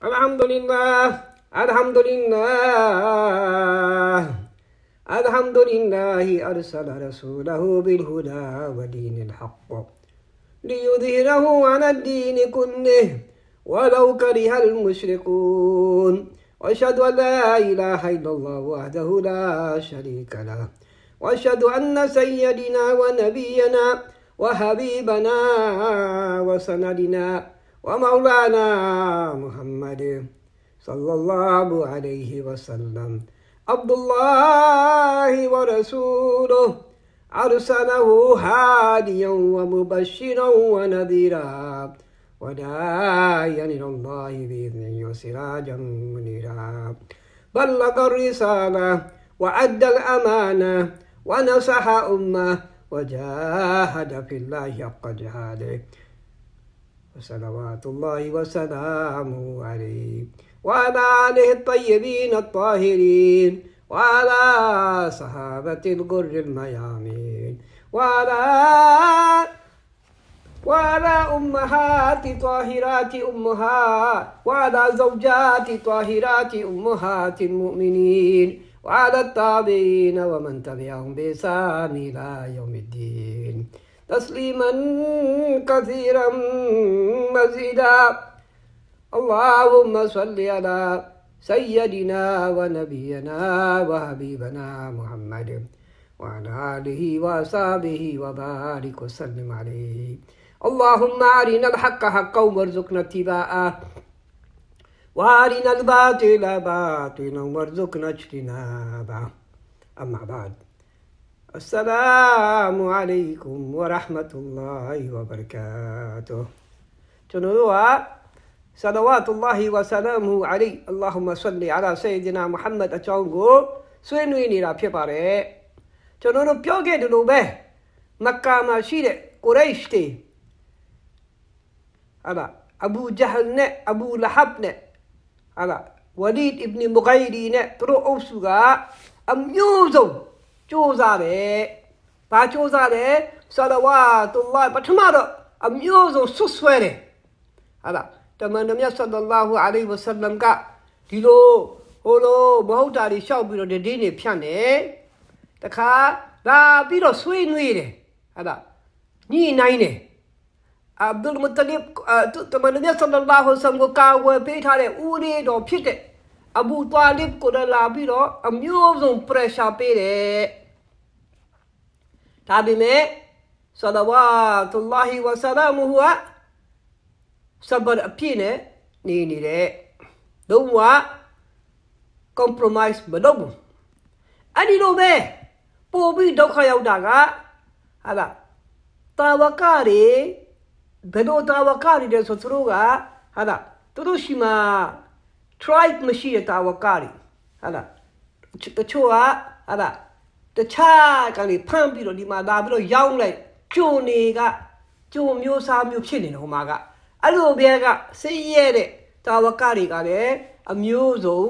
الحمد لله الحمد لله الحمد لله أرسل رسوله بالهدى ودين الحق ليظهره على الدين كله ولو كره المشركون وأشهد أن لا إله إلا الله وحده لا شريك له وأشهد أن سيدنا ونبينا وحبيبنا وسندنا ومولانا محمد صلى الله عليه وسلم عبد الله ورسوله أرسله هاديا ومبشرا ونذيرا وداعيا إلى الله بإذنه وسراجا منيرا بلغ الرسالة وأدى الأمانة ونصح أمه وجاهد في الله حق جهاده وصلوات الله وسلامه عليه وعلى آله الطيبين الطاهرين وعلى صحابة الغر الميامين وعلى وعلى أمهات طاهرات أمهات وعلى زوجات طاهرات أمهات المؤمنين وعلى التابعين ومن تبعهم بإحسان إلى يوم الدين تسليما كثيرا مزيدا اللهم صل على سيدنا ونبينا وحبيبنا محمد وعلى آله وصحبه وبارك وسلم عليه اللهم أرنا الحق حقا وارزقنا اتباعه وأرنا الباطل باطلا وارزقنا اجتنابه أما بعد السلام عليكم ورحمة الله وبركاته تنوى صلوات الله وسلامه عليه اللهم صل على سيدنا محمد အကြောင်းကိုဆွေးနွေးနေတာဖြစ်ပါတယ်ကျွန်တော်တို့ပြောခဲ့တယ်လို့ပဲမက္ကာမှာရှိတဲ့ကိုရိတ်တွေအဲ့ဒါအဘူဂျဟလ်နဲ့အဘူလဟပ်နဲ့အဲ့ဒါဝလီဒ်အစ်ဘ်နူဂိုင်ရီနဲ့သူတို့အုပ်စုကအမျိုးဆုံးကြိုးစားတယ်။ဘာကြိုးစားတယ်။ဆလဝါတုလ္လာပထမတော့အမျိုးဆုံးဆွဆွဲတယ်။ဟာလားတမန်တော်မြတ်ဆလလာဟူအလိဝဆလမ်ကဒီလိုဟိုလိုမဟုတ်တာတွေရှောက်ပြီးတော့ဒီနေဖြန့်တယ်။တခါလာပြီးတော့ဆွေးနွေးတယ်။ဟာလားညှိနှိုင်းတယ်။ عبد المطلب တမန်တော်ဆလလာဟူဆမ်ကိုကာဝယ်ပေးထားတဲ့ဦးလေးတော်ဖြစ်တဲ့အဘူသွာလစ်ကိုလာပြီးတော့အမျိုးဆုံး pressure ပေးတယ်ဒါပေမဲ့ဆလဝါတုလ္လာဟီဝဆလာမူဟူဆဘရအပြည့်နဲ့နေနေတဲ့လုံးဝ compromise မလုပ်ဘူးအဲ့ဒီလိုပဲပို့ပြီးဒုက္ခရောက်တာကဟာလားတာဝကတွေဘယ်လိုတာဝကတွေလဲဆိုသူတို့ကဟာလားသူတို့ရှိမှ tribe မရှိတဲ့တာဝကတွေဟာလားတချို့ကဟာလားတခြားကနေဖမ်းပြီးတော့ဒီမှာလာပြီးတော့ရောင်းလိုက်ကျုံနေကကျုံမျိုးစားမျိုးဖြစ်နေတယ်ဟိုမှာကအဲ့လိုပဲကဆင်းရဲတဲ့တာဝကတွေကလည်းအမျိုးစုံ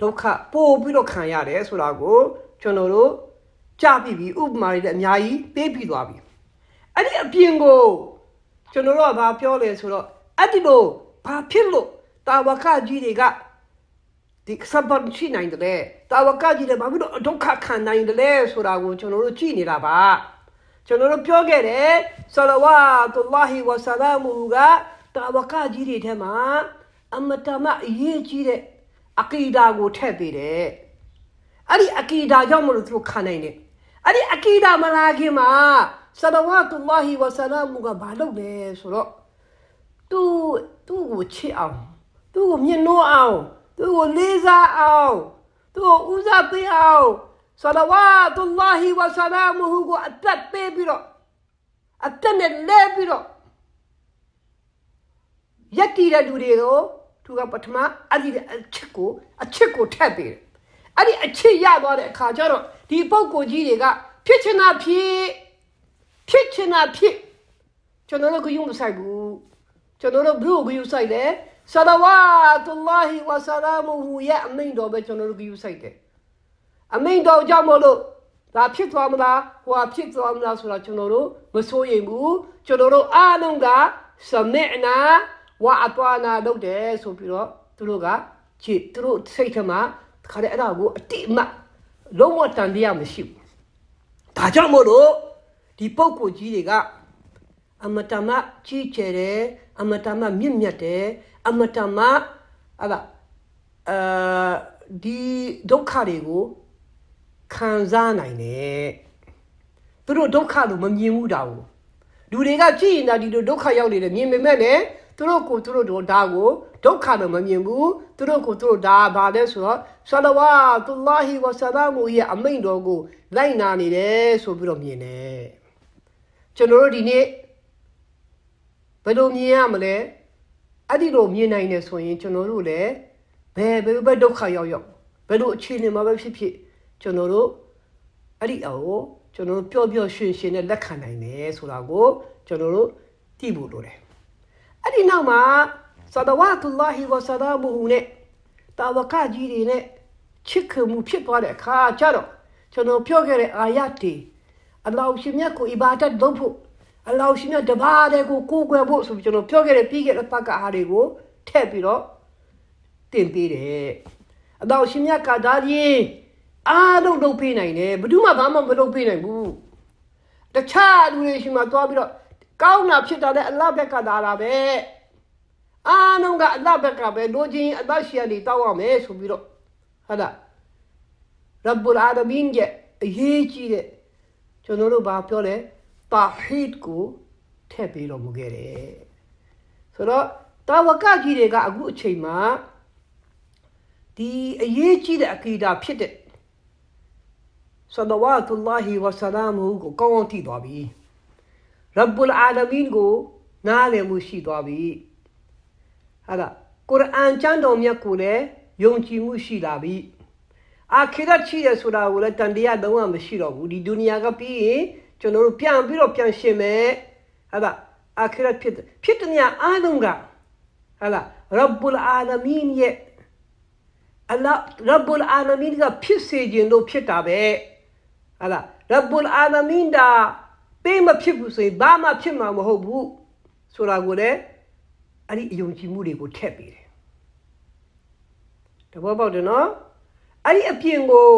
ဒုက္ခပို့ပြီးတော့ခံရတယ်ဆိုတာကိုကျွန်တော်တို့ကြပြီပြီဥပမာတွေလည်းအများကြီးပေးပြီးသွားပြီအဲ့ဒီအပြင်ကိုကျွန်တော်တို့ကဘာပြောလဲဆိုတော့အဲ့ဒီလိုဘာဖြစ်လို့တာဝကကြီးတွေကဒီစံပတ်ရှိနိုင်တယ်တာဝကကြီးလည်းဘာဖြစ်လို့ဒုက္ခခံနိုင်တယ်ဆိုတာကိုကျွန်တော်တို့ကြည့်နေတာပါကျွန်တော်တို့ပြောခဲ့တယ်ဆလဝါတုလ္လာဟီဝဆလာမူကတာဝကကြီးတွေထဲမှာအမတမအရေးကြီးတဲ့အကီဒါကိုထည့်ပေးတယ်အဲ့ဒီအကီဒါကြောင့်မလို့သူတို့ခံနိုင်တယ်အဲ့ဒီအကီဒါမလာခင်မှာဆလဝါတုလ္လာဟီဝဆလာမူကဘာလုပ်လဲဆိုတော့သူ့သူ့ကိုချစ်အောင်သူ့ကိုမြင်နိုးအောင်သူ့ကိုလေးစားအောင်သူ့ကိုဦးစားပေးအောင်ဆလဝါတုလ္လာဟီဝဆလာမဟူကိုအသက်ပေးပြီးတော့အသက်နဲ့လဲပြီးတော့ယက်တီတဲ့လူတွေကိုသူကပထမအဲ့ဒီအချစ်ကိုအချစ်ကိုထက်ပေးတယ်အဲ့ဒီအချစ်ရသွားတဲ့အခါကျတော့ဒီပုံကိုကြီးတွေကဖြစ်ချင်တာဖြစ်ဖြစ်ချင်တာဖြစ်ကျွန်တော်တို့ကယုံမဆိုင်ဘူးကျွန်တော်တို့ဘလို့ကယုံဆိုင်တယ်ဆလဝါတုလ္လာဟီဝဆလာမူဟူရဲ့အမိန့်တော်ပဲကျွန်တော်တို့ဂရုစိုက်တယ်အမိန့်တော်ကြောင့်မလို့ဒါဖြစ်သွားမလားဟိုဟာဖြစ်သွားမလားဆိုတာကျွန်တော်တို့မစိုးရိမ်ဘူးကျွန်တော်တို့အားလုံးကစမိအနာဝါအတဝနာလုပ်တယ်ဆိုပြီးတော့သူတို့ကခြေသူတို့စိတ်ထဲမှာခါတဲ့အဲ့ဒါကိုအတိအမှတ်လုံးဝတန်တရားမရှိဘူးဒါကြောင့်မို့လို့ဒီပုံကိုကြီးတွေကအမတမကြီးကျယ်တယ်အမတမမြင့်မြတ်တယ်အမတမအဲ့ဒါအဲဒီဒုက္ခတွေကိုခံစားနိုင်တယ်သူတို့ဒုက္ခလို့မမြင်ဘူးတာကိုလူတွေကကြည့်ရင်ဒါဒီလိုဒုက္ခရောက်နေတယ်မြင်ပေမဲ့လည်းသူတို့ကိုသူတို့ဒါကိုဒုက္ခတော့မမြင်ဘူးသူတို့ကိုသူတို့ဒါဘာလဲဆိုတော့ဆလဝါတူလာဟီဝဆလာမူရဲ့အမိန့်တော်ကိုလိုက်နာနေတယ်ဆိုပြီးတော့မြင်တယ်ကျွန်တော်တို့ဒီနေ့ဘယ်လိုမြင်ရမလဲအဲ့ဒီလိုမြင်နိုင်တယ်ဆိုရင်ကျွန်တော်တို့လည်းဘယ်ဘယ်ဘယ်ဒုက္ခရောက်ရောက်ဘယ်လိုအခြေအနေမှာပဲဖြစ်ဖြစ်ကျွန်တော်တို့အဲ့ဒီအကိုကျွန်တော်တို့ပျော့ပျော့ရွှင်ရွှင်နဲ့လက်ခံနိုင်တယ်ဆိုတာကိုကျွန်တော်တို့သိဖို့လိုတယ်အဲ့ဒီနောက်မှာဆဒဝါတုလဟီဝဆဒါမဟူနဲ့တာဝကကြီးတွေနဲ့ချစ်ခင်မှုဖြစ်သွားတဲ့အခါကျတော့ကျွန်တော်ပြောခဲ့တဲ့အာယတ်တွေအလောင်းရှင်မြတ်ကိုအီဘာဒတ်လုပ်ဖို့အလောင်းရှင်မြတ်တပါးတဲ့ကိုကိုကွယ်ဖို့ဆိုပြီးကျွန်တော်ပြောခဲ့တဲ့ပြီးခဲ့တဲ့ပတ်ကအားတွေကိုထည့်ပြီးတော့တင်သေးတယ်အလောင်းရှင်မြတ်ကဒါကြီးအားလုံးလုပ်ပေးနိုင်တယ်ဘယ်သူမှဘာမှမလုပ်ပေးနိုင်ဘူးတခြားလူတွေရှင်မှာသွားပြီးတော့ကောင်းတာဖြစ်တာလည်းအလဘက်ကသာတာပဲအားလုံးကအလဘက်ကပဲလိုချင်အသက်ရှင်နေတောက်ရမယ်ဆိုပြီးတော့ဟုတ်လားရဗ်ဘူလ်အာလမင်ရဲ့အရေးကြီးတဲ့ကျွန်တော်တို့ဘာပြောလဲတာဟီဒ်ကိုထည့်ပေးတော်မူခဲ့တယ်ဆိုတော့တာဝကကြီးတွေကအခုအချိန်မှာဒီအရေးကြီးတဲ့အကီဒါဖြစ်တဲ့ဆဒဝါတုလ္လာဟီဝဆလာမ်ဟူကို ကောင်းအောင်ထိသွားပြီရဗ်ဘူလ်အာလမင်ကို နားလည်မှုရှိသွားပြီဟာဒါကုရ်အာန်ကျမ်းတော်မြတ်ကိုလည်းယုံကြည်မှုရှိလာပြီအာခိရတ်ရှိရဆိုတာကိုလည်းတန်တရားလုံးဝမရှိတော့ဘူးဒီဒုနီယာကပြီးရင်ကျွန်တော်တို့ပြန်ပြီးတော့ပြန်ရှင်မယ်ဟာလာအာခိရတ်ဖြစ်ဖြစ်တဲ့နေရာအားလုံးကဟာလာရဘ်ဘူလ်အာလမင်ရဲ့အလ္လာရဘ်ဘူလ်အာလမင်ကဖြစ်စေခြင်းလို့ဖြစ်တာပဲဟာလာရဘ်ဘူလ်အာလမင်ဒါပေးမဖြစ်ဘူးဆိုရင်ဘာမှဖြစ်မှာမဟုတ်ဘူးဆိုတာကိုလည်းအဲ့ဒီအယုံကြည်မှုတွေကိုထက်ပေးတယ်တဘောပေါက်တယ်နော်အဲ့ဒီအပြင်ကို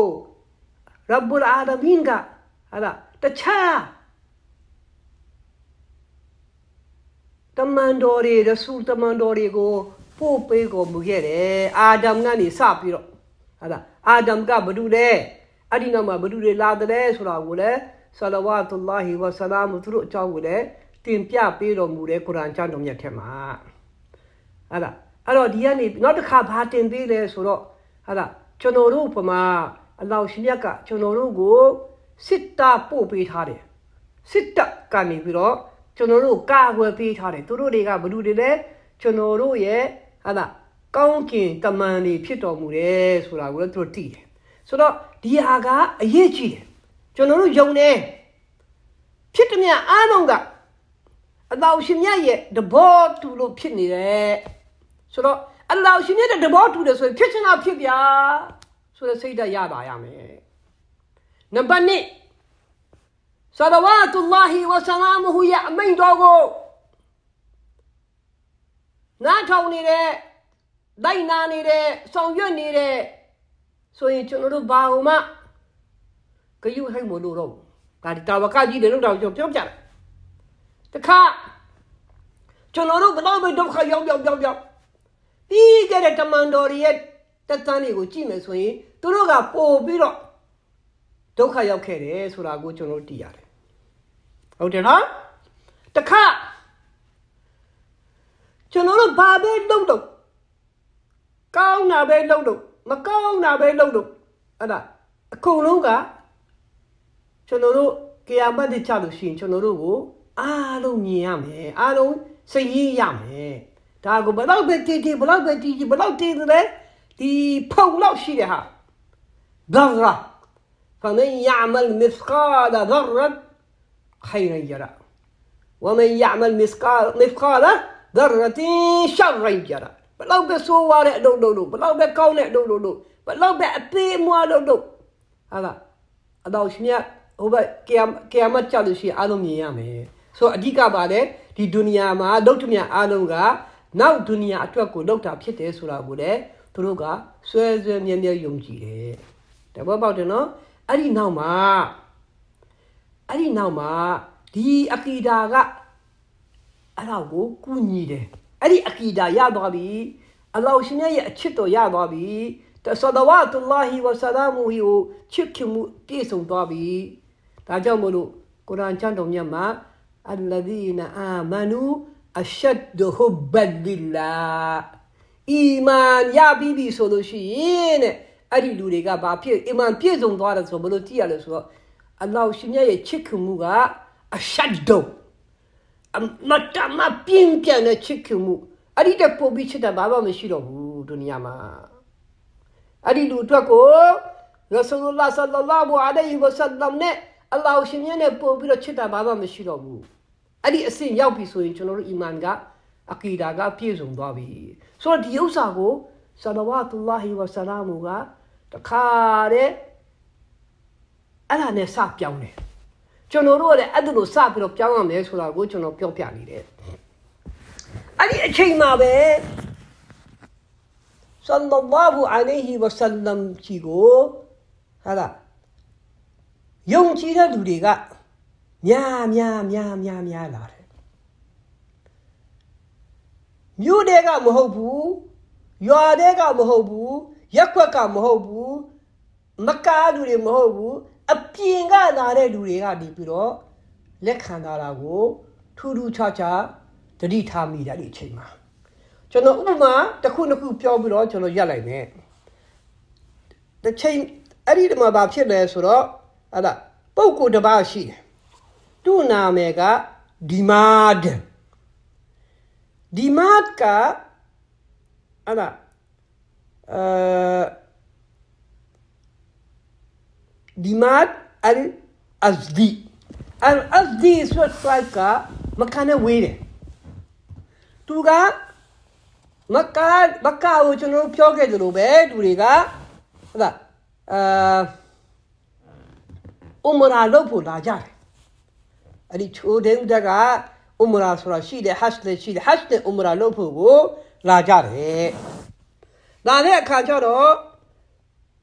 ရဘ်ဘူလ်အာလမင်ကဟာလာတခြားတမန်တော်တွေရဆူတမန်တော်တွေကိုပို့ပေးကုန်မူခဲ့တယ်အာဒမ်ကနေစပြီးတော့ဟာလားအာဒမ်ကဘာလုပ်လဲအဲ့ဒီနောက်မှာဘာလုပ်လဲလာတယ်ဆိုတာကိုလည်းဆလဝါတုလ္လာဟီဝဆလာမ်သူတို့အကြောင်းကိုလည်းတင်ပြပေးတော်မူတဲ့ကုရ်အာန်ကျမ်းတော်မြတ်ထဲမှာဟာလားအဲ့တော့ဒီကနေနောက်တစ်ခါဘာတင်ပေးလဲဆိုတော့ဟာလားကျွန်တော်တို့ပမာအလောင်းရှင်မြတ်ကကျွန်တော်တို့ကိုစစ်တပ်ပို့ပေးထားတယ်စစ်တပ်ကနေပြီးတော့ကျွန်တော်တို့ကာကွယ်ပေးထားတယ်သူတို့တွေကဘလူတွေလဲကျွန်တော်တို့ရဲ့ဟာလားကောင်းကင်ကမန်တွေဖြစ်တော်မူတယ်ဆိုတာကိုလည်းသူတို့သိတယ်ဆိုတော့ဒီဟာကအရေးကြီးတယ်ကျွန်တော်တို့ယုံတယ်ဖြစ်သည်မအားလုံးကအလောရှင်မြတ်ရဲ့တဘောတူလို့ဖြစ်နေတယ်ဆိုတော့အလောရှင်မြတ်ရဲ့တဘောတူတယ်ဆိုရင်ဖြစ်ချင်တာဖြစ်ပြဆိုတဲ့စိတ်ဓာတ်ရပါရမယ်နံပါတ်1ဆလဝါတုလ ాహి ဝဆလာမဟူယအမိန်တော်ကိုနားထောင်နေတဲ့လိုက်နာနေတဲ့ဆောင်ရွက်နေတဲ့ဆိုရင်ကျွန်တော်တို့ဘာမှဂယုဟိတ်မလို့တော့ဒါဒီတာဝကကြီးတယ်လို့တော့ကျွန်တော်ပြောပြတယ်တခါကျွန်တော်တို့ဘလောက်ပဲဒုက္ခရောက်ရောက်ရောက်ရောက်ပြီးခဲ့တဲ့တမန်တော်ရဲ့တက်တန်းတွေကိုကြည့်မယ်ဆိုရင်တို့ကပို့ပြီးတော့ဒုက္ခရောက်ခဲ့တယ်ဆိုတာကိုကျွန်တော်သိရတယ်ဟုတ်တယ်နော်တခါကျွန်တော်တို့ဘာပဲလုပ်တော့ကောင်းတာပဲလုပ်တော့မကောင်းတာပဲလုပ်တော့အဲ့ဒါအကုန်လုံးကကျွန်တော်တို့ကြရမတ်တိချလို့ရှိရင်ကျွန်တော်တို့ကို အားလုံးမြင်ရမယ်အားလုံးစိတ်ရင်းရမယ်ဒါကိုဘယ်တော့ပဲတည်တည်ဘယ်တော့ပဲတည်တည်ဘယ်တော့တည်တယ်ဒီဖုံလောက်ရှိတဲ့ဟာဒါစရာ فمن يعمل مثقال ذرة خيرا يرى ومن يعمل مثقال مثقال ذرة شرا يرى ဘလောက်ပဲဆိုးွားတဲ့အတုံးတုံးတို့ဘလောက်ပဲကောင်းတဲ့အတုံးတုံးတို့ဘလောက်ပဲအသေးမွားတုံးတုံးဟာလားအတော်ရှင်မြတ်ဟိုဘက်ကယာကယာမတ်ကြောက်လို့ရှိရင်အားလုံးမြင်ရမယ်ဆိုအဓိကပါလေဒီဒုနီယာမှာဒုတ်တမြအားလုံးကနောက်ဒုနီယာအတွက်ကိုလောက်တာဖြစ်တယ်ဆိုတာကိုလေသူတို့ကဆွဲဆွဲမြဲမြဲယုံကြည်တယ်တဘောပေါက်တယ်နော်အဲ့ဒီနောက်မှာအဲ့ဒီနောက်မှာဒီအကီဒါကအဲ့ဒါကိုကုညီတယ်အဲ့ဒီအကီဒါရသွားပြီအလောရှင်ရဲ့အချစ်တော်ရသွားပြီတဆဒဝတ်လာဟီဝဆဒါမူဟီကိုချစ်ခင်မှုပြည့်စုံသွားပြီဒါကြောင့်မို့လို့ကုရ်အာန်ကျမ်းတော်မြတ်မှာအလ္လာဒီနာအာမနူအရှဒ်ဟူဘတ်လီလာအီမန်ရပြီဆိုလို့ရှိရင်တဲ့အဲ့ဒီလူတွေကဘာဖြစ်အီမန်ပြည့်စုံသွားတယ်ဆိုတော့ဘယ်လိုကြည့်ရလဲဆိုတော့အလ္လာဟ်ရှင်မြတ်ရဲ့ချစ်ခင်မှုကအရှတ်ဒုံအမတမပြင်းပြတဲ့ချစ်ခင်မှုအဲ့ဒီတက်ပို့ပြီးချစ်တာဘာမှမရှိတော့ဘူးဒုနီယာမှာအဲ့ဒီလူအတွက်ကိုရဆူလလာဆလလာဘူအလိုင်ဝဆလမ်နဲ့အလ္လာဟ်ရှင်မြတ်နဲ့ပို့ပြီးတော့ချစ်တာဘာမှမရှိတော့ဘူးအဲ့ဒီအဆင့်ရောက်ပြီဆိုရင်ကျွန်တော်တို့အီမန်ကအကီဒါကပြည့်စုံသွားပြီဆိုတော့ဒီဥစ္စာကိုဆလဝါတူလာဟီဝဆလာမူကတခါတဲ့အဲ့ဒါနဲ့စပြောင်းတယ်ကျွန်တော်တို့ကလည်းအဲ့ဒါလိုစပြီးတော့ပြောင်းရမယ်ဆိုတာကိုကျွန်တော်ပြောပြနေတယ်အဲ့ဒီအချိန်မှာပဲဆလ္လာလာဟူအလိုင်ဟီဝဆလ္လမ်ကြီးကိုဟာလားယုံကြည်တဲ့လူတွေကများများများများများလာတယ်မြို့တွေကမဟုတ်ဘူးရွာတွေကမဟုတ်ဘူးရက်ွက်ကမဟုတ်ဘူးမကားလူတွေမဟုတ်ဘူးအပြင်ကလာတဲ့လူတွေကဒီပြီးတော့လက်ခံတာလာကိုထူးထူးခြားခြားတတိထားမိတာဒီအချိန်မှာကျွန်တော်ဥပမာတစ်ခုနှစ်ခုပြောပြီးတော့ကျွန်တော်ရက်လိုက်မယ်တစ်ချိန်အဲ့ဒီမှာဘာဖြစ်လဲဆိုတော့အဲ့ဒါပုပ်ကိုတပါရှိတယ်သူ့နာမည်ကဒီမာဒ်ဒီမာဒ်ကအဲ့ဒါ دماغ الأزدي الأزدي سوى تلاقى مكان ويره توغا مكا مكا وجنو بيوغي دروبه دوريغا هذا عمره لو بولا جار أري تودين دغا عمره سورا شيده حسنه شيده حسنه عمره لو بولا جار လာတဲ့အခါကျတော့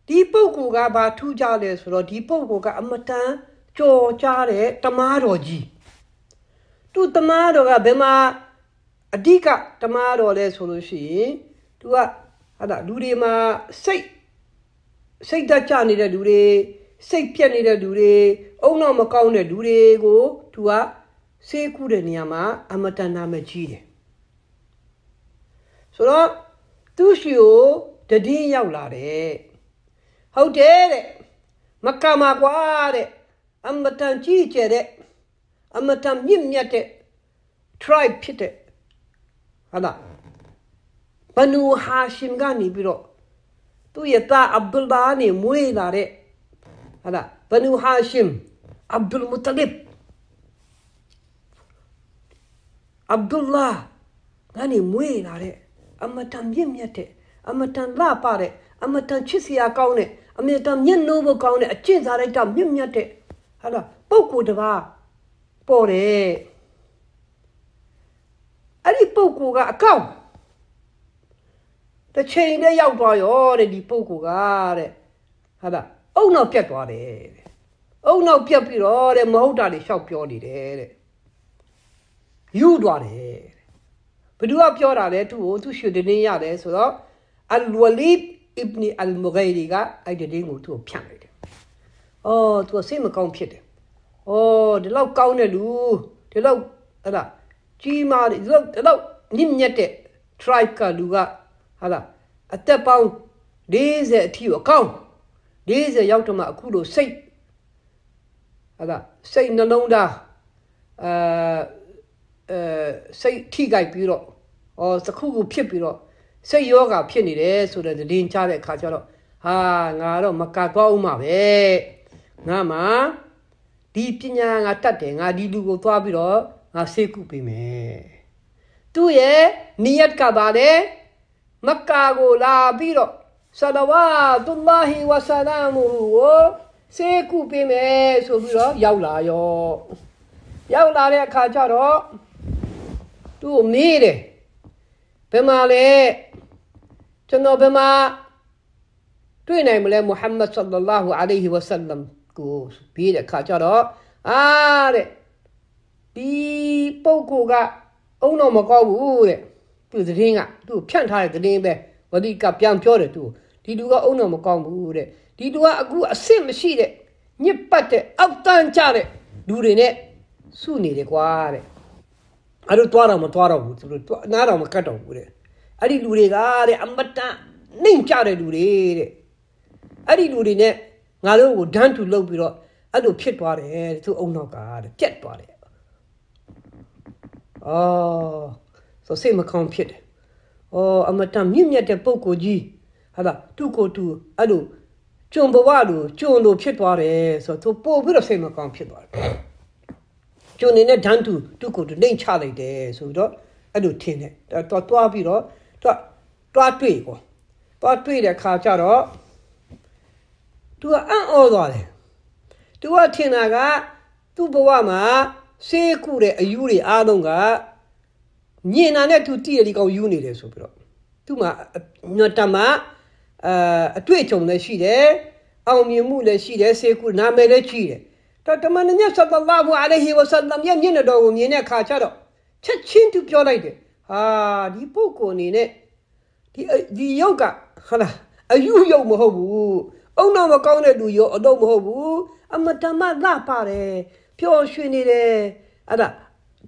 ဒီပုဂ္ဂိုလ်ကဘာထူးခြားလဲဆိုတော့ဒီပုဂ္ဂိုလ်ကအမတန်ကြော်ကြားတဲ့တမားတော်ကြီးသူ့တမားတော်ကဘယ်မှာအဓိကတမားတော်လဲဆိုလို့ရှိရင်သူကဟာလူတွေမှာစိတ်စိတ်ဓာတ်ကျနေတဲ့လူတွေစိတ်ပြက်နေတဲ့လူတွေအုံနောက်မကောင်းတဲ့လူတွေကိုသူကဆေးကုတဲ့နေရာမှာအမတန်နာမကြီးတယ်ဆိုတော့သူ့ရှီကိုတည်င်းရောက်လာတယ်ဟုတ်တယ်တဲ့မကမာကွာတဲ့အမတန်ကြီးကျယ်တဲ့အမတန်မြင့်မြတ်တဲ့ tribe ဖြစ်တဲ့ဟာလားဘနူဟာရှင်ကနေပြီးတော့သူ့ရဲ့သားအဗ္ဒุลဘာနေမွေးလာတဲ့ဟာလားဘနူဟာရှင်အဗ္ဒุลမုတလစ်အဗ္ဒุลလာကနေမွေးလာတဲ့အမတန်မြင့်မြတ်တဲ့အမတန်လှပတဲ့အမတန်ချစ်စရာကောင်းတဲ့အမတန်မျက်နှိုးဖို့ကောင်းတဲ့အကျင့်စာရိုက်တာမြင့်မြတ်တဲ့ဟာလားပုဂ္ဂိုလ်တစ်ပါးပေါ်တယ်အဲ့ဒီပုဂ္ဂိုလ်ကအကောင့်တစ်ချိန်နဲ့ရောက်သွားရောတဲ့ဒီပုဂ္ဂိုလ်ကတဲ့ဟာလားအုံနောက်ပြတ်သွားတယ်တဲ့အုံနောက်ပြတ်ပြီးတော့တဲ့မဟုတ်တာတွေလျှောက်ပြောနေတယ်တဲ့ယူသွားတယ်ဘယ်သူကပြောတာလဲသူ့ကိုသူ့ရှင်တင်းရတယ်ဆိုတော့အလ်ဝလီဒ်အစ်ဘနီအလ်မဂိုင်ရီကအဲ့ဒီတင်းကိုသူ့ကိုဖြန့်လိုက်တယ်။အော်သူကစိတ်မကောင်းဖြစ်တယ်။အော်ဒီလောက်ကောင်းတဲ့လူဒီလောက်ဟလာကြီးမားတယ်ဒီလောက်ဒီလောက်ညစ်ညက်တဲ့ tribe ကလူကဟလာအသက်ပေါင်း40အထိအကောင်း40ရောက်တော့မှအခုလိုစိတ်ဟလာစိတ်နှလုံးသားအဲအဲစိတ်ထိခိုက်ပြီးတော့ဩသခုခုဖြစ်ပြီးတော့စိတ်ယောဂဖြစ်နေတယ်ဆိုတဲ့သတင်းချတဲ့အခါကျတော့ဟာငါတော့မကတ်သွားဦးမှာပဲငါမှဒီပညာငါတတ်တယ်ငါဒီလူကိုသွားပြီးတော့ငါဆေးကုပေးမယ်သူ့ရဲ့နိယတ်ကပါလေမက္ကာကိုလာပြီးတော့ဆလဝါတုလ္လာဟီဝဆလာမူကိုဆေးကုပေးမယ်ဆိုပြီးတော့ရောက်လာရောရောက်လာတဲ့အခါကျတော့သူ့ကိုမေးတယ်ဘယ်မှာလဲကျွန်တော်ဘယ်မှာတွေ့နိုင်မလဲမုဟမ္မဒ်ဆလ္လာဟူအလိုင်ဟီဝဆလမ်ကိုပြီးတဲ့ခါကျတော့အာတဲ့ဒီပုဂ္ဂိုလ်ကအုံတော့မကောက်ဘူးတဲ့သူသတင်းကသူ့ဖြန့်ထားတဲ့သတင်းပဲဝတိကပြန်ပြောတယ်သူဒီသူကအုံတော့မကောက်ဘူးတဲ့ဒီသူကအခုအစ်စ်မရှိတဲ့ညစ်ပတ်တဲ့အောက်တန်းကြတဲ့လူတွေနဲ့စုနေတယ်ကွာတဲ့အဲ့တော့တွားတော့မတွားတော့ဘူးသူတို့နားတော့မကတ်တော့ဘူးတဲ့အဲ့ဒီလူတွေကတဲ့အမတန်နှိမ်ကြတဲ့လူတွေတဲ့အဲ့ဒီလူတွေနဲ့ငါတို့ကိုဒန်းတူလုပ်ပြီးတော့အဲ့လိုဖြစ်သွားတယ်သူအုံနောက်ကတဲ့ပြက်သွားတယ်အော်ဆိုစိတ်မကောင်းဖြစ်တယ်အော်အမတန်မြင့်မြတ်တဲ့ပုံကိုကြီးဟာလားသူ့ကိုသူအဲ့လိုကျွန်ဘဝလိုကျွန်လိုဖြစ်သွားတယ်ဆိုတော့သူပို့ပြီးတော့စိတ်မကောင်းဖြစ်သွားတယ်ကျွန်နေနဲ့ဓာန်သူသူ့ကိုနှိမ်ချလိုက်တယ်ဆိုပြီးတော့အဲ့လိုထင်တယ်တွားတွားပြီးတော့တွားတွားတွေ့ကွာတွားတွေ့တဲ့ခါကျတော့သူကအံ့ဩသွားတယ်သူကထင်တာကသူ့ဘဝမှာဆေးကုတဲ့အယူတွေအားလုံးကညင်နာနဲ့သူတည်ရလီကောင်ယူနေတယ်ဆိုပြီးတော့သူ့မှာညတမအအတွေ့အကြုံလည်းရှိတယ်အောင်မြင်မှုလည်းရှိတယ်ဆေးကုနာမည်လည်းရှိတယ်တတမန်မြတ်ဆလ္လာလာဟူအလိုင်ဟီဝဆလမ်ရဲ့မျက်နှာတော်ကိုမြင်တဲ့အခါကျတော့ချက်ချင်းသူပြောလိုက်တယ်ဟာဒီပုဂ္ဂိုလ်အနေနဲ့ဒီဒီယုတ်ကဟလာအယူယုတ်မဟုတ်ဘူးအုံတော်မကောင်းတဲ့လူရောအတော့မဟုတ်ဘူးအမတမလပါတယ်ပျော်ရွှင်နေတယ်အဲ့ဒါ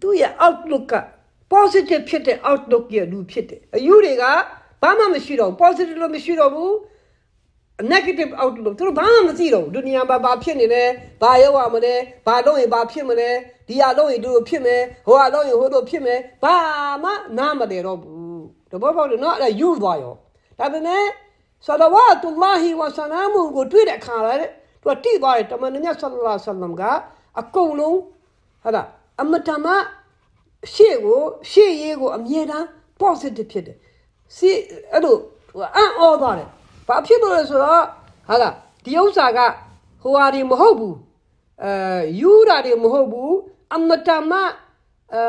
သူ့ရဲ့ outlook က positive ဖြစ်တဲ့ outlook ရဲ့လူဖြစ်တယ်အယူတွေကဘာမှမရှိတော့ positive လို့မရှိတော့ဘူး negative outlook သူတို့ဘာမှမသိတော့ဘူးဒုနီယာမှာဘာဖြစ်နေလဲဘာရောက်ရမလဲဘာလုပ်ရင်ဘာဖြစ်မလဲဒီဟာလုပ်ရင်ဒီလိုဖြစ်မယ်ဟိုဟာလုပ်ရင်ဟိုလိုဖြစ်မယ်ဘာမှနားမလည်တော့ဘူးတဘောပေါက်လို့နော်အဲ့ဒါယူသွားရောဒါပေမဲ့ဆလဝါတုလာဟီဝဆနာမူကိုတွေ့တဲ့အခါလဲသူကတိသွားတယ်တမန်တော်မြတ်ဆလလာဆလမ်ကအကုန်လုံးဟာလားအမတမရှေ့ကို ရှေ့ရေးကို အမြဲတမ်း positive ဖြစ်တယ်စီအဲ့လိုအံ့ဩသွားတယ်ဘာဖြစ်လို့လဲဆိုတော့ဟာလားဒီဥစ္စာကဟိုဟာတွေမဟုတ်ဘူးအဲယူတာတွေမဟုတ်ဘူးအမတမအဲ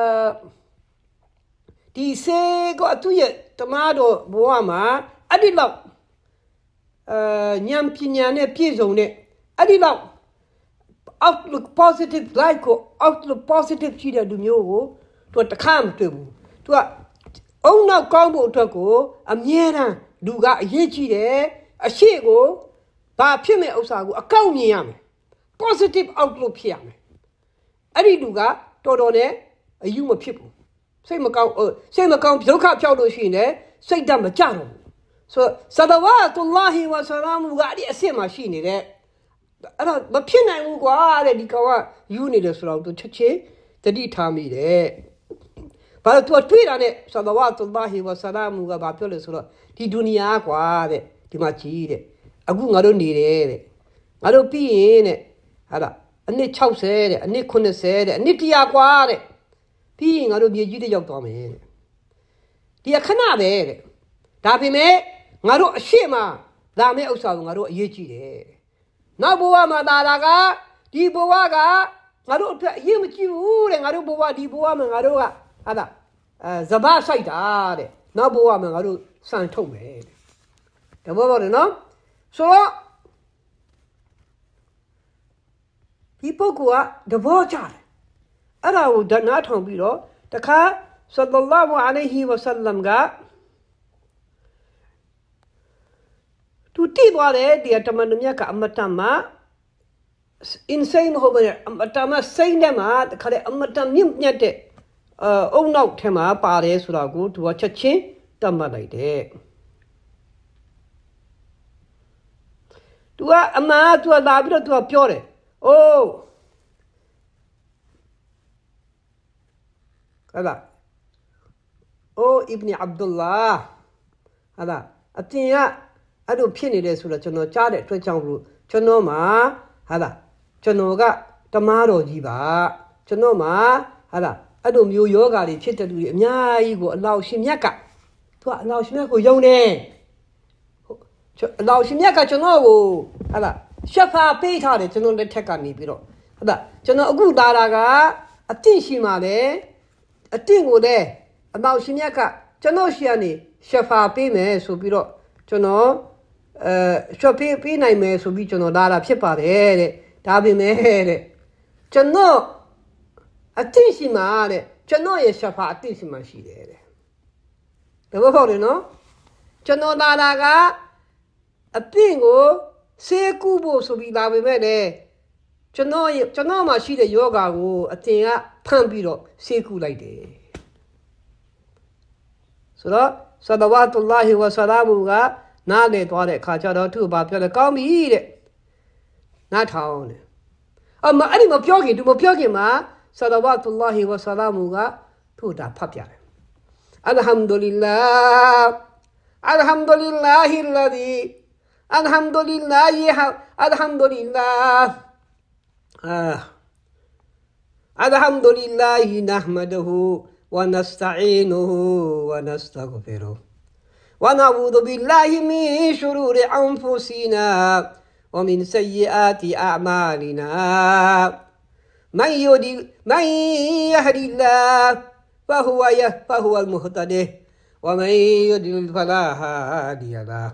ဒီစေကသူရဲ့တမားတော်ဘဝမှာအဲ့ဒီလောက်အဲဉာဏ်ပညာနဲ့ပြည့်စုံတဲ့အဲ့ဒီလောက် outlook positive life ကို outlook positive ရှိတဲ့လူမျိုးကိုသူကတခါမတွေ့ဘူးသူကအုံနောက်ကောင်းဖို့အတွက်ကိုအမြဲတမ်းလူကအရေးကြီးတယ်အရှိကိုဘာဖြစ်မဲ့ဥစ္စာကိုအကောင့်မြင်ရမယ် positive outlook ဖြစ်ရမယ်အဲ့ဒီလူကတော်တော်နဲ့အယူမဖြစ်ဘူးစိတ်မကောင်းစိတ်မကောင်းဒုက္ခဖြောက်လို့ရှိရင်လည်းစိတ်ဓာတ်မကြတော့ဘူးဆိုဆဒဝါတုလ္လာဟီဝဆလာမူကဒီအစ်စ်မှာရှိနေတဲ့အဲ့တော့မဖြစ်နိုင်ဘူးကွာတဲ့ဒီကောင်ကယူနေတယ်ဆိုတော့သူချက်ချင်းတတိထားမိတယ်ဘာလို့ तू တွေးတာနဲ့ဆလဝတ်လာဟီဝဆလာမူကဘာပြောလဲဆိုတော့ဒီဒုနီယာကွာတဲ့ဒီမှာကြည်တဲ့အခုငါတို့နေတယ်တဲ့ငါတို့ပြီးရင်တဲ့ဟာလားအနည်း60တဲ့အနည်း80တဲ့အနည်း100ကွာတဲ့ပြီးရင်ငါတို့မြေကြီးတရောက်သွားမယ်တဲ့ဒီအခဏပဲတဲ့ဒါပေမဲ့ငါတို့အရှိမလာမယ့်ဥစ္စာကိုငါတို့အရေးကြီးတယ်တဲ့နောက်ဘဝမှာသာလာကဒီဘဝကငါတို့အတွက်အရေးမကြီးဘူးတဲ့ငါတို့ဘဝဒီဘဝမှာငါတို့ကအဲ့ဒါအဲဇဘာဆိုင်တာတဲ့နောက်ဘဝမှာငါတို့စံထုတ်မယ်တဲ့ဓမ္မဘောတယ်နော်ဆိုတော့ဒီပုဂ္ဂိုလ်ကသဘောကျတယ်အဲ့ဒါကိုနားထောင်ပြီးတော့တခါဆလ္လာလာဟူအလိုင်းဟီဝဆလမ်ကသူတည်သွားတယ်ဒီတမန်တော်မြတ်ကအမတမ insane ဟုတ်ပါတယ်အမတမစိမ့်တယ်မှာတခါလေအမတမြင့်မြတ်တဲ့အုံနောက်ထဲမှာပါတယ်ဆိုတာကိုသူကချက်ချင်းတတ်မှတ်လိုက်တယ်သူကအမားသူကလာပြီးတော့သူကပြောတယ်အိုးဟာလာအိုးအစ်ဘနီအဗ်ဒူလာဟာလာအတင်ကအဲ့လိုဖြစ်နေတယ်ဆိုတော့ကျွန်တော်ကြားတဲ့အတွက်ကြောင့်လို့ကျွန်တော်မှာဟာလာကျွန်တော်ကတမားတော်ကြီးပါကျွန်တော်မှာဟာလာအဲ့လိုမျိုးယောဂါတွေဖြစ်တဲ့လူတွေအများကြီးကိုအလောက်ရှင်မြတ်ကသူကအလောက်ရှင်မြတ်ကိုယုံတယ်အလောက်ရှင်မြတ်ကကျွန်တော်ကိုဟာလားရှက်ဖာပေးထားတယ်ကျွန်တော်လက်ထက်ကနေပြီးတော့ဟာလားကျွန်တော်အခုသားတာကအတင့်ရှိမှလည်းအတင့်ကိုလည်းအလောက်ရှင်မြတ်ကကျွန်တော်ရှိရနေရှက်ဖာပေးမယ်ဆိုပြီးတော့ကျွန်တော်အဲရှက်ပေးပေးနိုင်မယ်ဆိုပြီးကျွန်တော်လာတာဖြစ်ပါတယ်တဲ့ဒါပေမဲ့တဲ့ကျွန်တော်အတိရှိမှတဲ့ကျွန်တော်ရဲ့ရှာဖာအတိရှိမှရှိတယ်တဲ့တဘောပေါ့လေနော်ကျွန်တော်သားတာကအသင့်ကိုဆေးကုဖို့ဆိုပြီးလာပေမဲ့လေကျွန်တော်ကျွန်တော်မှာရှိတဲ့ယောဂါကိုအသင်ကဖန့်ပြီးတော့ဆေးကုလိုက်တယ်ဆိုတော့ဆဒဝတ်တူလာဟီဝဆလာဘူကနားလေသွားတဲ့အခါကျတော့သူ့ဘာပြောလဲကောင်းပြီတဲ့နားထောင်တယ်အမအဲ့ဒီမပြောခင်သူမပြောခင်မှာ الله ဆလဝတ်တူလာဟီဝဆလာမူကထို့တာဖတ်ပြတယ်အလ်ဟမ်ဒူလ illah အလ်ဟမ်ဒူလ illah လဒီအလ်ဟမ်ဒူလ illah အလ်ဟမ်ဒူလ الحمد لله الحمد لله نحمده ونستعينه ونستغفره ونعوذ بالله من شرور أنفسنا ومن سيئات أعمالنا من يهدي من يهدي الله فهو فهو المهتدي ومن يضلل فلا هادي له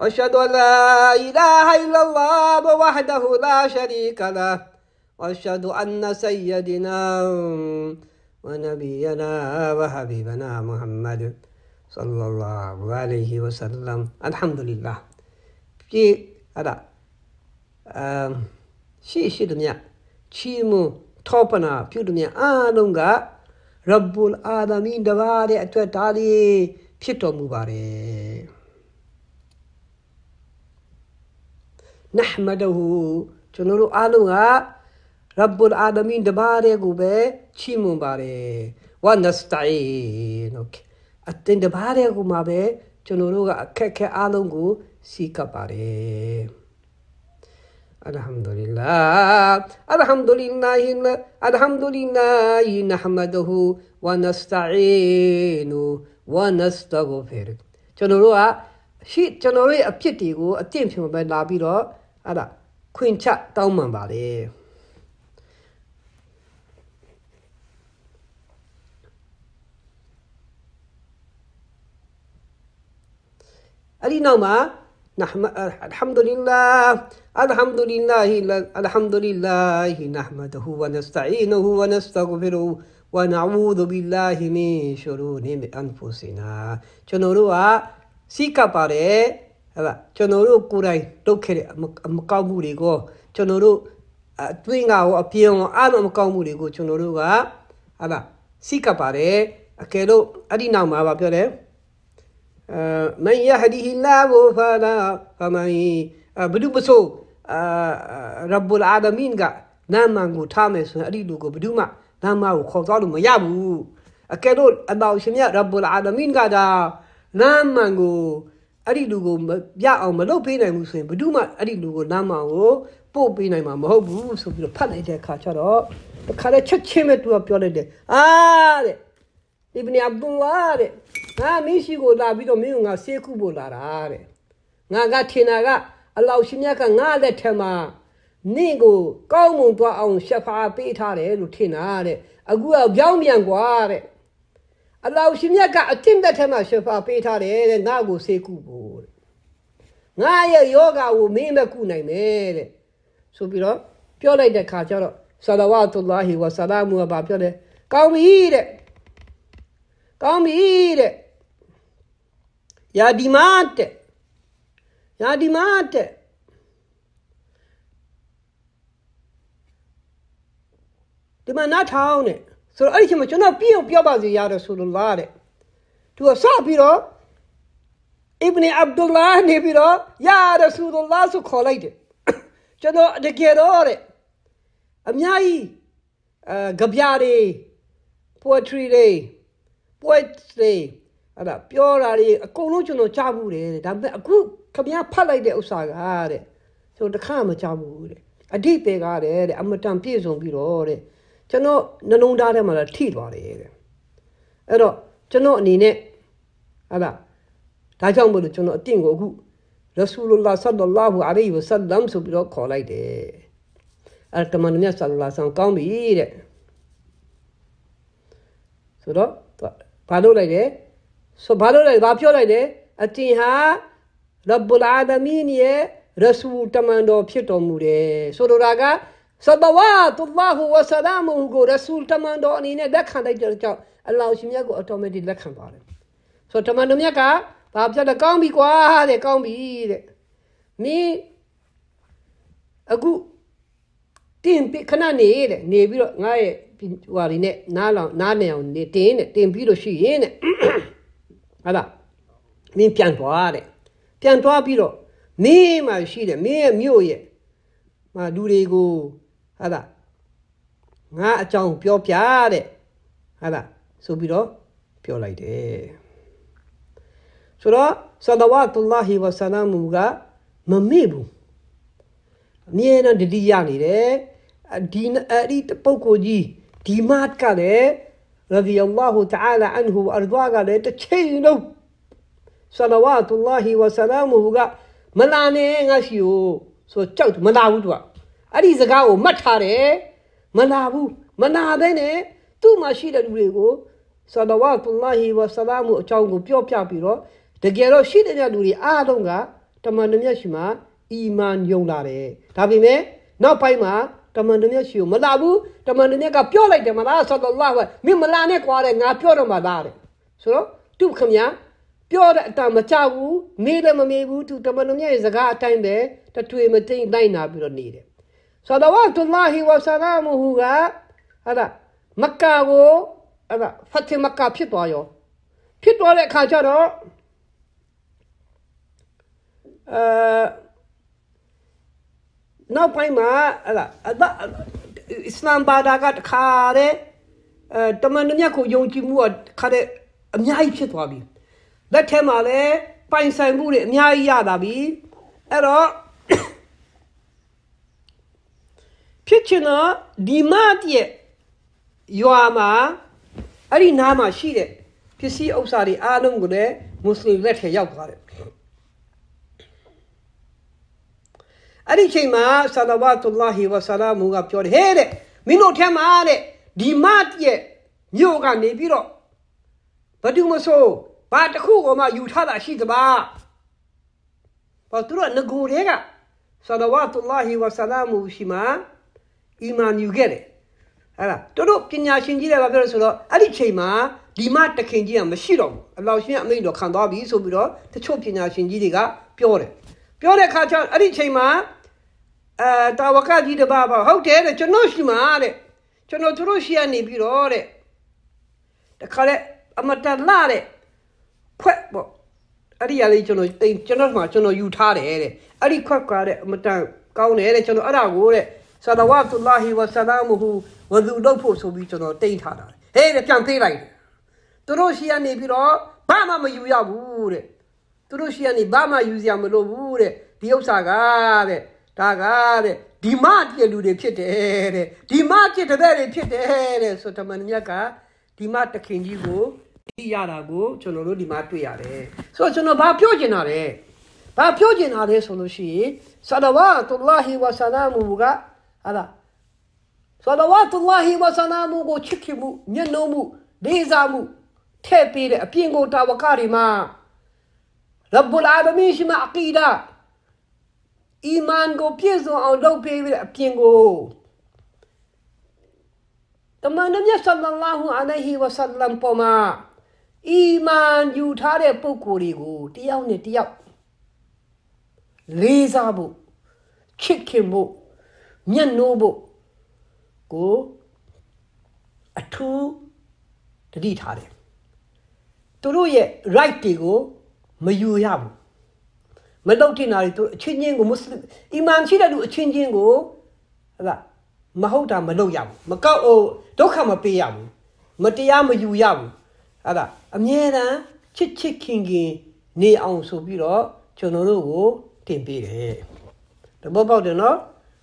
أشهد أن لا إله إلا الله وحده لا شريك له وأشهد أن سيدنا ونبينا وحبيبنا محمد صلى الله عليه وسلم الحمد لله في هذا شيء شيء دنيا ချီမွန်ထောပနာပြုတမြအားလုံးကရဗ္ဗุลအာဒမီတပါးတဲ့အတွက်ဒါလေးဖြစ်တော်မူပါတယ်နဟမဒဟူကျွန်တော်တို့အားလုံးကရဗ္ဗุลအာဒမီတပါးတဲ့ကိုပဲချီးမွမ်းပါတယ်ဝနစတိုင်โอเคအတင်တပါးတဲ့ကိုမှာပဲကျွန်တော်တို့ကအခက်ခဲအားလုံးကိုစီကပ်ပါတယ် الحمد لله الحمد لله الحمد لله نحمده ونستعينه ونستغفره ကျွန်တော်တို့ကရှိကျွန်တော်ရဲ့အဖြစ်တွေကိုအတင့်ဖြစ်မှာပဲလာပြီးတော့အဲ့ဒါခွင်ချတောင်းပန်ပါလေအဲ့ဒီနောက်မှာ نحمد الحمد لله الحمد لله الحمد لله نحمده ونستعينه ونستغفره ونعوذ بالله من شرور انفسنا ကျွန်တော်တို့ကစိကပ်ပါတယ်ဟဲ့ပါကျွန်တော်တို့ကိုယ်တိုင်လုပ်ခဲ့တဲ့အမကောက်မှုတွေကိုကျွန်တော်တို့အတွင်းကရောအပြင်ရောအားလုံးမကောက်မှုတွေကိုကျွန်တော်တို့ကဟဲ့ပါစိကပ်ပါတယ်အကယ်လို့အဲ့ဒီနောက်မှာပါပြောတယ် من يهده الله فلا فمن بدو بسو رب العالمين ကနာမန်ကိုထားမယ်ဆိုရင်အဲ့ဒီလူကိုဘယ်သူမှနာမကိုခေါ်သွားလို့မရဘူးအကယ်လို့အတော်ရှင်မြတ်ရဘ်အလ်အာလမင်ကဒါနာမန်ကိုအဲ့ဒီလူကိုပြအောင်မလုပ်ပေးနိုင်ဘူးဆိုရင်ဘယ်သူမှအဲ့ဒီလူကိုနာမကိုပို့ပေးနိုင်မှာမဟုတ်ဘူးဆိုပြီးတော့ဖတ်လိုက်တဲ့အခါကျတော့တခါတည်းချက်ချင်းပဲသူကပြောလိုက်တယ်အာတဲ့အီဗနီအဗ်ဒူလာတဲ့ငါမင်းရှိကိုလာပြီးတော့မင်းကငါဆေးခုဖို့လာတာတဲ့ငါကထင်တာကအလောက်ရှင်မြတ်ကငါလက်ထက်မှာနင့်ကိုကောင်းမွန်သွားအောင်ရှက်ဖာပေးထားတယ်လို့ထင်တာတဲ့အခုကပြောင်းပြန်กว่าတဲ့အလောက်ရှင်မြတ်ကအတင်တက်ထဲမှာရှက်ဖာပေးထားတယ်တဲ့ငါကိုဆေးခုဖို့တဲ့ငါရဲ့ယောဂါကိုမင်းမကုနိုင်မယ်တဲ့ဆိုပြီးတော့ပြောလိုက်တဲ့ခါကျတော့ဆလဝတ်လာဟီဝဆလာမူဘာပြောတယ်ကောင်းပြီတဲ့ကောင်းပြီတဲ့ Ya di mate. Ya di mate. Di mana tahu ni? So, ada cuma cuma piu piu bazi ya Rasulullah ni. Tu asal piro. Ibn Abdullah ni piro. Ya Rasulullah su kholai de. Cuma dekian orang. Amyai. Gabiari. Poetry day. Poetry day. အဲ့ဒါပြောတာတွေအကုန်လုံးကျွန်တော်ကြားဘူးတယ်တဲ့ဒါပေမဲ့အခုခမရဖတ်လိုက်တဲ့ဥစ္စာကတဲ့ကျွန်တော်တစ်ခါမှကြားဘူးတဲ့အတိတ်တွေကတဲ့အမတန်ပြည့်စုံပြီးတော့တဲ့ကျွန်တော်နှလုံးသားထဲမှာလာထိသွားတယ်တဲ့အဲ့တော့ကျွန်တော်အနေနဲ့အဲ့ဒါဒါကြောင့်မလို့ကျွန်တော်အတင့်ကိုအခုရဆူလလာဆလလာဟူအလိုင်းဝဆလမ်ဆိုပြီးတော့ခေါ်လိုက်တယ်အဲ့တမန်တော်မြတ်ဆလလာဆောင်ကောင်းပြီတဲ့ဆိုတော့ဘာလုပ်လိုက်လဲဆိုဘာလို့လဲဘာပြောလိုက်လဲအတင်ဟာရဘ်ဘူလ်အာဒမီန်ရဲ့ရဆူတမန်တော်ဖြစ်တော်မူတယ်ဆိုလိုတာကဆဒဝါတုလ္လာဟူဝဆလာမူကိုရဆူလ်တမန်တော်အနေနဲ့လက်ခံလိုက်တဲ့ကြောင့်အလ္လာဟ်ရှင်မြတ်ကိုအော်တိုမက်တစ်လက်ခံပါတယ်ဆိုတမန်တော်မြတ်ကဘာပြောလဲကောင်းပြီကွာတဲ့ကောင်းပြီတဲ့မင်းအခုတင်ပြခဏနေတဲ့နေပြီးတော့ငါရဲ့ဟိုဟာတွေနဲ့နားလောင်နားနေအောင်နေတင်းတဲ့တင်ပြီးလို့ရှိရင်တဲ့ဟုတ်လားမင်းပြန်သွားတဲ့ပြန်သွားပြီးတော့မင်းမှာရှိတယ်မင်းရဲ့မြို့ရဲ့မာလူတွေကိုဟုတ်လားငါအကြောင်းပြောပြတဲ့ဟုတ်လားဆိုပြီးတော့ပြောလိုက်တယ်ဆိုတော့ဆလဝတ်လာဟီဝဆလာမူကမမေ့ဘူးအမြဲတမ်းတတိယနေတယ်ဒီအဲ့ဒီပုဂ္ဂိုလ်ကြီးဒီမတ်ကလည်း radiyallahu ta'ala anhu အရဒွာကလည်းတစ်ချိန်လုံးဆလဝါတုလ္လာဟီဝဆလာမူကမလာနဲ့ငါရှိကိုဆိုကြောက်မလာဘူးသူကအဲ့ဒီစကားကိုမှတ်ထားတယ်မလာဘူးမလာတဲ့နဲ့သူ့မှာရှိတဲ့လူတွေကိုဆလဝါတုလ္လာဟီဝဆလာမူအကြောင်းကိုပြောပြပြီးတော့တကယ်တော့ရှိတဲ့လူတွေအားလုံးကတမန်တော်မြတ်ရှိမှာအီမန်ယုံလာတယ်ဒါပေမဲ့နောက်ပိုင်းမှာတမန်တော်မြတ်ရှိကိုမလာဘူးတမန်တော်မြတ်ကပြောလိုက်တယ်မလားဆလလာဟ်မင်းမလာနဲ့ကွာတဲ့ငါပြောတော့မှသားတဲ့ဆိုတော့သူ့ခမညာပြောတဲ့အတန်မချဘူးမေးလည်းမမေးဘူးသူတမန်တော်မြတ်ရဲ့စကားအတိုင်းပဲတထွေမတိမ်လိုက်နာပြီးတော့နေတယ်ဆလဝါတုလ္လာဟီဝါဆလာမဟူကဟာဒါမက္ကာကိုအဲ့ဒါဖတ်တင်မက္ကာဖြစ်သွားရောဖြစ်သွားတဲ့အခါကျတော့အဲနောက်ပိုင်းမှာအဲ့ဒါအစ္စလာမ်ဘာသာကတခါတဲ့အဲတမန်တော်မြတ်ကိုယုံကြည်မှုကခါတဲ့အများကြီးဖြစ်သွားပြီလက်ထဲမှာလည်းပိုင်ဆိုင်မှုတွေအများကြီးရတာပြီအဲ့တော့ဖြစ်ချင်တော့ဒီမတ်ရဲ့ရွာမှာအဲ့ဒီနားမှာရှိတဲ့ပစ္စည်းဥစ္စာတွေအားလုံးကိုလည်းမွတ်စလင်လက်ထဲရောက်သွားတယ်အဲ့ဒီချိန်မှာဆလဝါတုလ္လာဟီဝဆလာမူကပြောတယ်ဟဲ့တဲ့မင်းတို့ထဲမှာတဲ့ဒီမတ်ရဲ့မြို့ကနေပြီးတော့ဘဒုမဆိုးဘာတစ်ခုကမှယူထားတာရှိသပါဘာသူတို့ငကိုတွေကဆလဝါတုလ္လာဟီဝဆလာမူရှိမှာအီမန်ယူခဲ့တယ်ဟဲ့လားတို့တို့ပညာရှင်ကြီးတွေကပြောလို့ဆိုတော့အဲ့ဒီချိန်မှာဒီမတခင်ကြီးကမရှိတော့ဘူးအလောင်းရှင်ကအမိန့်တော်ခံသွားပြီဆိုပြီးတော့တချို့ပညာရှင်ကြီးတွေကပြောတယ်ပြောတဲ့အခါကျအဲ့ဒီချိန်မှာအဲတာဝကကြီးတပါပါဟုတ်တယ်တဲ့ကျွန်တော်ရှိမှာတဲ့ကျွန်တော်တို့ရှိရနေပြီးတော့တဲ့တခါလဲအမတလာတဲ့ခွက်ပေါ့အဲ့ဒီအရေးကျွန်တော်အိမ်ကျွန်တော်မှာကျွန်တော်ယူထားတယ်တဲ့အဲ့ဒီခွက်ကတဲ့အမတန်ကောင်းတယ်တဲ့ကျွန်တော်အဲ့ဒါကိုတဲ့ဆာဒဝတ်တူလာဟီဝဆလာမဟူဝဇူလုပ်ဖို့ဆိုပြီးကျွန်တော်တိတ်ထားတာဟေးတဲ့ပြန်သေးလိုက်သူတို့ရှိရနေပြီးတော့ဘာမှမယူရဘူးတဲ့သူတို့ရှိရနေဘာမှယူစရာမလိုဘူးတဲ့ဒီဥစ္စာကတဲ့ဒါကတဲ့ဒီမဖြစ်လူတွေဖြစ်တယ်တဲ့ဒီမဖြစ်တဲ့တွေဖြစ်တယ်တဲ့ဆိုတမန်မြတ်ကဒီမတခင်ကြီးကိုသိရတာကိုကျွန်တော်တို့ဒီမှာတွေ့ရတယ်ဆိုတော့ကျွန်တော်ဘာပြောချင်တာလဲဘာပြောချင်တာလဲဆိုလို့ရှိရင်ဆလဝါတုလ္လာဟီဝဆလာမူကဟာလားဆလဝါတုလ္လာဟီဝဆလာမူကို ချစ်ခင်မှုမျက်နှာမှုဒေစားမှုထဲ့ပေးတဲ့အပြင်ကိုတာဝကတွေမှာရဗ္ဗူလ်အာလမီရှိမှာအကီဒါအီမန်ကိုပြည့်စုံအောင်လုပ်ပေးပြီးအပြင်ကိုတမန်တော်မြတ်ဆလ္လာလာဟူအလိုင်ဟီဝဆလမ်ပေါ်မှာအီမန်ယူထားတဲ့ပုံကိုယ်တွေကိုတယောက်နဲ့တယောက်လေးစားဖို့ချစ်ခင်ဖို့မျက်နှိုးဖို့ကိုအထူးတတိထားတယ်သူတို့ရဲ့ right တွေကိုမယူရဘူးမတုတ်တင်တာတွေသူအချင်းချင်းကိုမွတ်စလင်အီမန်ရှိတဲ့လူအချင်းချင်းကိုဟလာမဟုတ်တာမလုပ်ရဘူးမကောက်ဟိုဒုက္ခမပေးရဘူးမတရားမယူရဘူးဟလာအမြဲတမ်းချစ်ချစ်ခင်ခင်နေအောင်ဆိုပြီးတော့ကျွန်တော်တို့ကိုတင်ပေးတယ်တဘောပေါက်တယ်နော်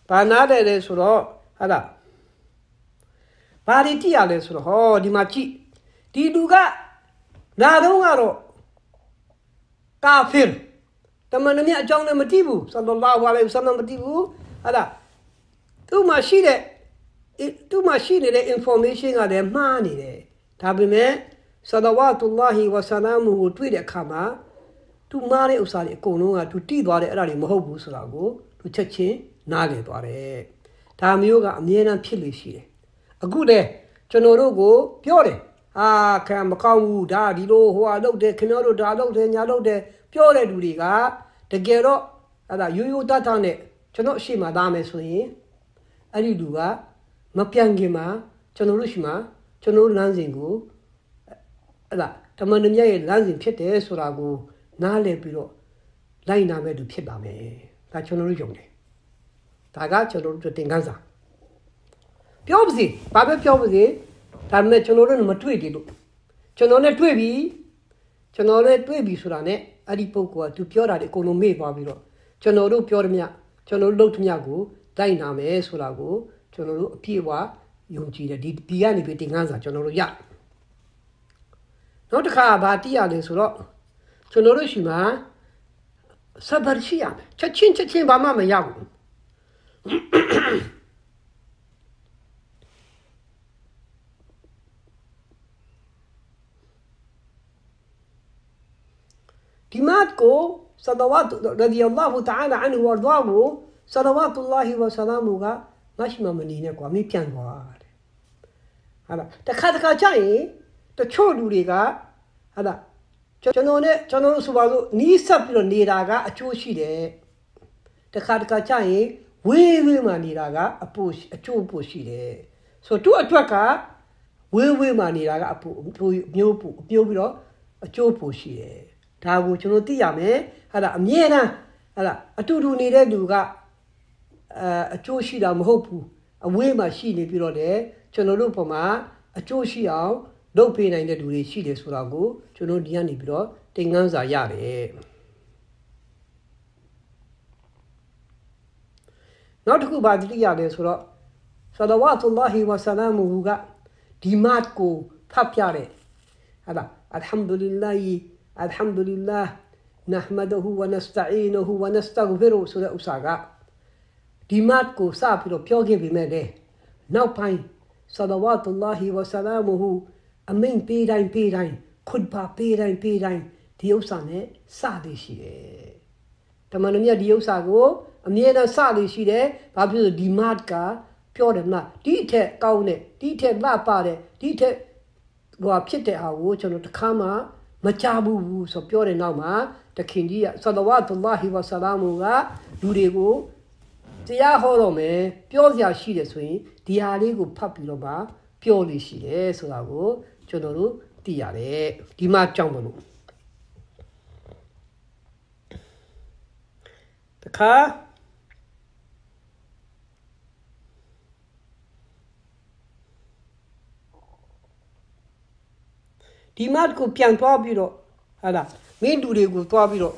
ဘာနာတယ်လဲဆိုတော့ဟလာဘာတွေတိရလဲဆိုတော့ဟောဒီမှာကြည့်ဒီလူကနာတော့ကတော့ကာဖင်မန်တော်မြတ်အကြောင်းနဲ့မတိဘူးဆလလာဝါလိဆလမ်မတိဘူးဟာလားသူ့မှာရှိတဲ့သူ့မှာရှိနေတဲ့ information ကလည်းမှားနေတယ်ဒါပေမဲ့ဆလဝါတူလာဟီဝဆလာမူကိုတွေ့တဲ့အခါမှာသူမှားတဲ့ဥစ္စာတွေအကုန်လုံးကသူတိသွားတယ်အဲ့ဒါတွေမဟုတ်ဘူးဆိုတာကိုသူချက်ချင်းနားလည်သွားတယ်ဒါမျိုးကအမြဲတမ်းဖြစ်လို့ရှိတယ်အခုလည်းကျွန်တော်တို့ကို ပြောတယ်အာခံမကောင်းဘူးဒါဒီလိုဟိုအလုပ်တယ်ခင်ဗျားတို့ဒါလုပ်တယ်ညာလုပ်တယ်ပြောတဲ့လူတွေကတကယ်တော့အဲ့ဒါရိုးရိုးသားသားနဲ့ကျွန်တော်အရှိမသားမယ်ဆိုရင်အဲ့ဒီလူကမပြန်ခင်မှာကျွန်တော်တို့ရှိမှာကျွန်တော်လမ်းစဉ်ကိုအဲ့ဒါတမန်တော်မြတ်ရဲ့လမ်းစဉ်ဖြစ်တယ်ဆိုတာကိုနားလည်ပြီးတော့လိုက်နာမဲ့သူဖြစ်ပါမယ်။ဒါကျွန်တော်တို့ယုံတယ်။ဒါကကျွန်တော်တို့တင်ကန်းစာပြောပါစေ။ဘာပဲပြောပါစေ။ဒါပေမဲ့ကျွန်တော်တို့မတွေ့သေးလို့ကျွန်တော်နဲ့တွေ့ပြီးကျွန်တော်လည်းတွေးပြီဆိုတာနဲ့အဲ့ဒီပုံကသူပြောတာတွေအကုန်လုံးမေ့သွားပြီးတော့ကျွန်တော်တို့ပြောသည်မြကျွန်တော်လုပ်သည်မြကိုတိုက်နာမယ်ဆိုတာကိုကျွန်တော်တို့အပြည့်အဝယုံကြည်တယ်ဒီဒီကနေပြီးတင်ခန်းစာကျွန်တော်တို့ရနောက်တစ်ခါဗာတိရလဲဆိုတော့ကျွန်တော်တို့ရှိမှာစဘာရှိရမယ်ချက်ချင်းချက်ချင်းဘာမှမရဘူး Gimatko salawat radiyallahu ta'ala anhu wardahu salawatullahi wa salamu ကမရှိမမနေနဲ့ကွာမင်းပြန်သွားတဲ့ဟာလားတခါတခါကြာရင်တချို့လူတွေကဟာလားကျွန်တော်နဲ့ကျွန်တော်တို့ဆိုပါလို့နီးစပ်ပြီးတော့နေတာကအကျိုးရှိတယ်တခါတခါကြာရင်ဝေးဝေးမှနေတာကအပိုအကျိုးပိုရှိတယ်ဆိုသူ့အတွက်ကဝေးဝေးမှနေတာကအပိုမျိုးပိုအမျိုးပြီးတော့အကျိုးပိုရှိတယ်ဒါကိုကျွန်တော်သိရမယ်ဟာလားအမြဲတမ်းဟာလားအတူတူနေတဲ့လူကအဲအကျိုးရှိတာမဟုတ်ဘူးအဝေးမှာရှိနေပြီးတော့လေကျွန်တော်တို့ပုံမှာအကျိုးရှိအောင်လုပ်ပေးနိုင်တဲ့လူတွေရှိတယ်ဆိုတာကိုကျွန်တော်ဒီကနေပြီးတော့သင်ခန်းစာရတယ်နောက်တစ်ခုဘာတိရတယ်ဆိုတော့ဆလဝတ်အလ္လာဟီဝဆလာမူကဒီမတ်ကိုဖတ်ပြတယ်ဟာလားအလ်ဟမ်ဒူလ illah الحمد لله نحمده ونستعينه ونستغفره ဆိုတဲ့ဥစ္စာကဒီမတ်ကိုစပြီးတော့ပြောခဲ့ပြီမဲ့လေနောက်ပိုင်းဆလဝတ်အလ္လာဟီဝဆလာမူဟူအမိန်ပေးတိုင်းပေးတိုင်းခွတ်ပါပေးတိုင်းပေးတိုင်းဒီဥစ္စာနဲ့စသည်ရှိတယ်တမန်တော်မြတ်ဒီဥစ္စာကို အမြဲတမ်းစသည်ရှိတယ်ဘာဖြစ်လို့ဒီမတ်ကပြောတယ်မလားဒီအထက်ကောင်းတဲ့ဒီအထက်လှပတဲ့ဒီအထက်ဟိုဖြစ်တဲ့ဟာကိုကျွန်တော်တစ်ခါမှမကြဘူးဆိုပြောတဲ့နောက်မှာ တခင်ကြီးကဆလဝတ်လာဟီဝဆလာမူကလူတွေကိုတရားဟောတော့မယ်ပြောစရာရှိတယ်ဆိုရင်ဒီဟာလေးကိုဖတ်ပြီးတော့မှပြောလို့ရှိတယ်ဆိုတာကိုကျွန်တော်တို့သိရတယ်ဒီမှာကြောက်မလို့တခါဒီမတ်ကိုပြန်သွားပြီးတော့ဟာလားမင်းတူတွေကိုသွားပြီးတော့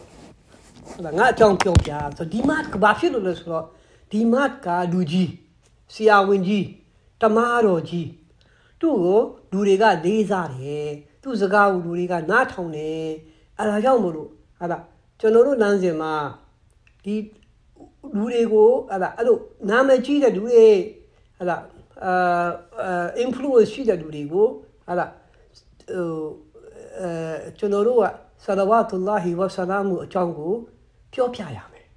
ဟာလားငါအကြောင်းပြောပြဆိုဒီမတ်ကဘာဖြစ်လို့လဲဆိုတော့ဒီမတ်ကလူကြီးဆရာဝန်ကြီးတမားတော်ကြီးသူ့ကိုလူတွေကလေးစားတယ်သူ့စကားကိုလူတွေကနားထောင်တယ်အဲဒါကြောင့်မလို့ဟာလားကျွန်တော်တို့လမ်းစဉ်မှာဒီလူတွေကိုဟာလားအဲ့လိုနာမည်ကြီးတဲ့လူတွေဟာလားအာ influence ရှိတဲ့လူတွေကိုဟာလားဟိုအဲကျွန်တော်တို့ကဆလဝတ်လာဟီဝဆလာမူအကြောင်းကိုပြောပြရမယ်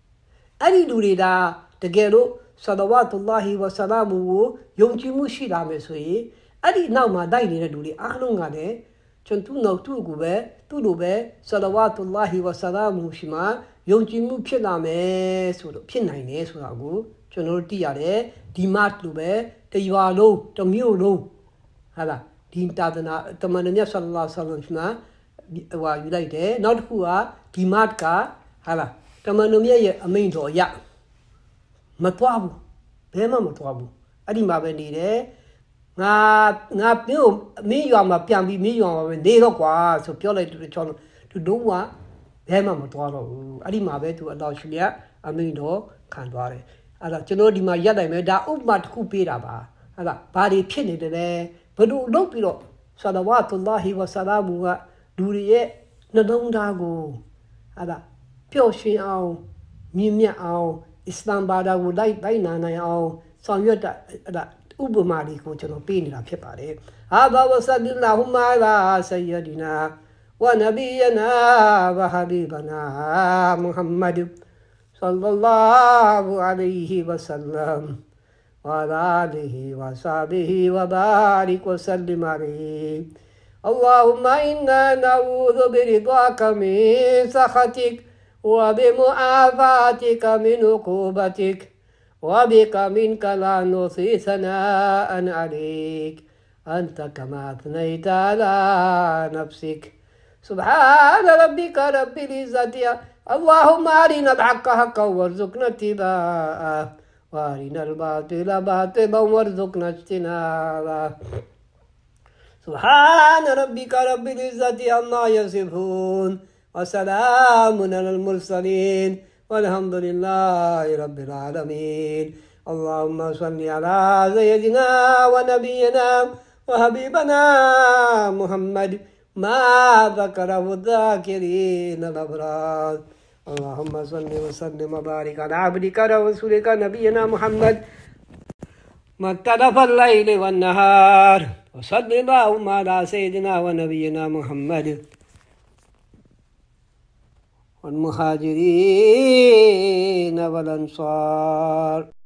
အဲ့ဒီလူတွေဒါတကယ်လို့ဆလဝတ်လာဟီဝဆလာမူကိုယုံကြည်မှုရှိလာမယ်ဆိုရင်အဲ့ဒီနောက်မှာတိုက်နေတဲ့လူတွေအားလုံးကလည်းကျွန်သူနောက်သူ့ကိုပဲ သူ့လိုပဲဆလဝတ်လာဟီဝဆလာမူရှိမှယုံကြည်မှုဖြစ်လာမယ်ဆိုတော့ဖြစ်နိုင်တယ်ဆိုတာကိုကျွန်တော်တို့သိရတယ်ဒီမတ်လိုပဲတရွာလုံးတမြို့လုံးဟာလားဒီတာသနာတမန်တော်မြတ်ဆလလာဆလမ်ကဟိုယူလိုက်တယ်နောက်တစ်ခုကဒီမတ်ကဟာလားတမန်တော်မြတ်ရဲ့အမိန့်တော်ရမတော်ဘူးဘယ်မှမတော်ဘူးအဲ့ဒီမှာပဲနေတယ်ငါငါပြို့မင်းရွာမှာပြန်ပြီးမင်းရွာမှာပဲနေတော့ကွာဆိုပြောလိုက်တဲ့ချောင်းသူတို့ကဘယ်မှမတော်တော့ဘူးအဲ့ဒီမှာပဲသူအတော်ရှင်မြတ်အမိန့်တော်ခံသွားတယ်အဲ့ဒါကျွန်တော်ဒီမှာရက်တိုင်းပဲဒါဥပမာတစ်ခုပေးတာပါအဲ့ဒါဘာတွေဖြစ်နေတယ်လဲဘလို့လုပ်ပြီးတော့ဆလဝါတုလ္လာဟီဝဆလာမူကလူတွေရဲ့နှလုံးသားကိုအဲ့ဒါပျော်ရွှင်အောင်မြင့်မြတ်အောင် အစ္စလမ်ဘာသာကိုလိုက်တိုင်းနာနိုင်အောင် ဆောင်ရွက်တာအဲ့ဒါဥပမာလေးကိုကျွန်တော်ပေးနေတာဖြစ်ပါတယ်။ဟာဘာဝဆဂီလာဟူမာလာဆယဒီနာဝနဘီယနာဝဟဘီဘနာမုဟမ္မဒ်ဆလ္လာလာဟူအလိုင်ဟီဝဆလမ် وعلى آله وصحبه وبارك وسلم عليه اللهم إنا نعوذ برضاك من سخطك وبمعافاتك من عقوبتك وبك منك لا نصي ثناء عليك أنت كما أثنيت على نفسك سبحان ربك رب العزة اللهم أرنا الحق حقا وارزقنا اتباعه وارنا الباطل باطلا وارزقنا اجتنابا سبحان ربك رب العزة عما يصفون وسلام على المرسلين والحمد لله رب العالمين اللهم صل على سيدنا ونبينا وحبيبنا محمد ما ذكره الذاكرين الأبرار اللهم صل وسلم وبارك على عبدك ورسولك نبينا محمد ما اختلف الليل والنهار وصل اللهم على سيدنا ونبينا محمد والمهاجرين والأنصار